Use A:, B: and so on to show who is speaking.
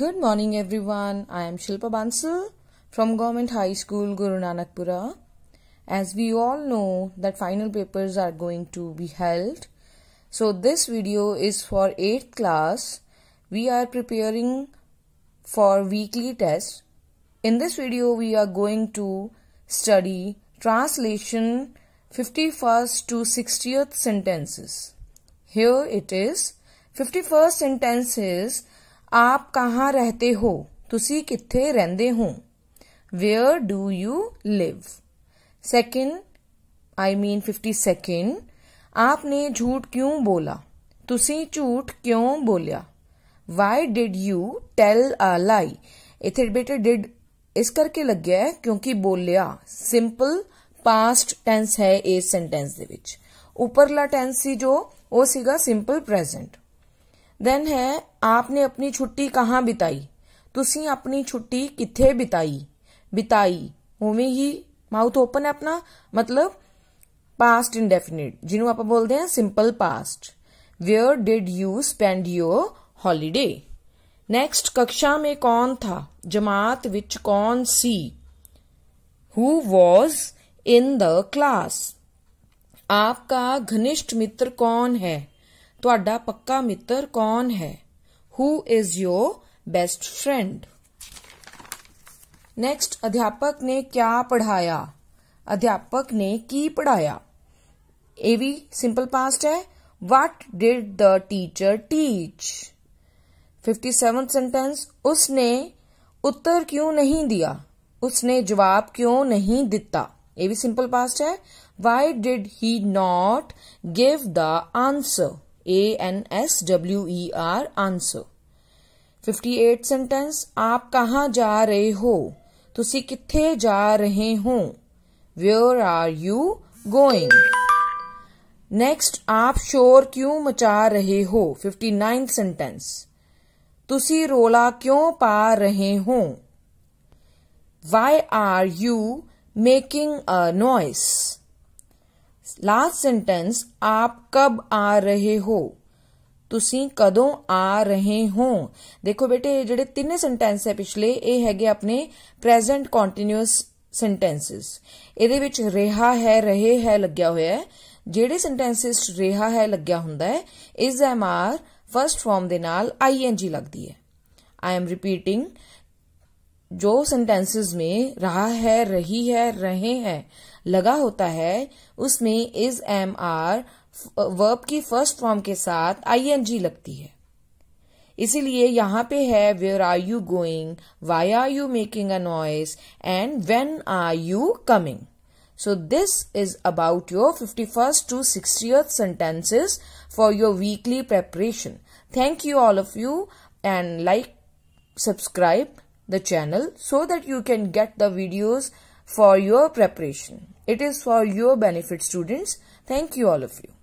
A: Good morning everyone. I am Shilpa Bansal from Government High School Guru Nanakpura. As we all know that final papers are going to be held. So this video is for 8th class. We are preparing for weekly test. In this video we are going to study translation 51st to 60th sentences. Here it is. 51st sentence is आप कहाँ रहते हो तुसी किथे रहते हो where do you live second I mean fifty second आपने झूठ क्यों बोला तुसी झूठ क्यों बोलिया why did you tell a lie इथे बेटे डिड इस करके लगे क्योंकि बोलिया सिंपल पास्ट टेंस है इस सेंटेंस उपरला टेंस सी जो वह सिंपल प्रेजेंट देन है आपने अपनी छुट्टी कहाँ बिताई तुम अपनी छुट्टी किथे बिताई बिताई ਉਵੇਂ ही माउथ ओपन है अपना मतलब पास्ट इनडेफिनेट जिन्हों आप बोलते हैं simple past where did you spend your holiday next कक्षा में कौन था जमात विच कौन सी who was in the class आपका घनिष्ठ मित्र कौन है ਤੁਹਾਡਾ ਪੱਕਾ ਮਿੱਤਰ ਕੌਣ ਹੈ who is your best friend next अध्यापक ने क्या पढ़ाया अध्यापक ने की पढ़ाया ए भी सिंपल पास्ट है what did the teacher teach fifty seven sentence उसने उत्तर क्यों नहीं दिया उसने जवाब क्यों नहीं दिता ए भी सिंपल पास्ट है why did he not give the answer A N S W E R answer eight sentence आप कहाँ जा रहे हो ਤੁਸੀਂ कि जा रहे हो where are you going next आप शोर क्यों मचा रहे हो 59th सेंटेंस तुसी रोला क्यों पा रहे हो why are you making a noise last sentence आप कब आ रहे हो ਤੁਸੀਂ ਕਦੋਂ ਆ ਰਹੇ ਹੋ ਦੇਖੋ ਬੇਟੇ ਜਿਹੜੇ ਤਿੰਨੇ ਸੈਂਟੈਂਸ ਹੈ ਪਿਛਲੇ ਇਹ ਹੈਗੇ ਆਪਣੇ ਪ੍ਰੈਜ਼ੈਂਟ ਕੰਟੀਨਿਊਸ ਸੈਂਟੈਂਸਸ ਇਹਦੇ ਵਿੱਚ ਰਿਹਾ ਹੈ ਰਹੇ ਹੈ ਲੱਗਿਆ ਹੋਇਆ ਹੈ ਜਿਹੜੇ ਸੈਂਟੈਂਸਸ ਰਿਹਾ ਹੈ ਲੱਗਿਆ ਹੁੰਦਾ ਹੈ ਇਸ ਐਮ ਆਰ ਫਰਸਟ ਫਾਰਮ ਦੇ ਨਾਲ ਆਈਐਨਜੀ ਲੱਗਦੀ ਹੈ आई एम रिपीटिंग जो सेंटेंसेस में रहा है रही है रहे हैं लगा होता है उसमें इज एम आर वर्ब की फर्स्ट फॉर्म के साथ आई एन जी लगती है इसीलिए यहां पे है where are you going why are you making a noise and when are you coming so this is about your fifty first to sixty sentences for your weekly preparation thank you all of you and like subscribe the channel so that you can get the videos for your preparation It is for your benefit students. Thank you all of you.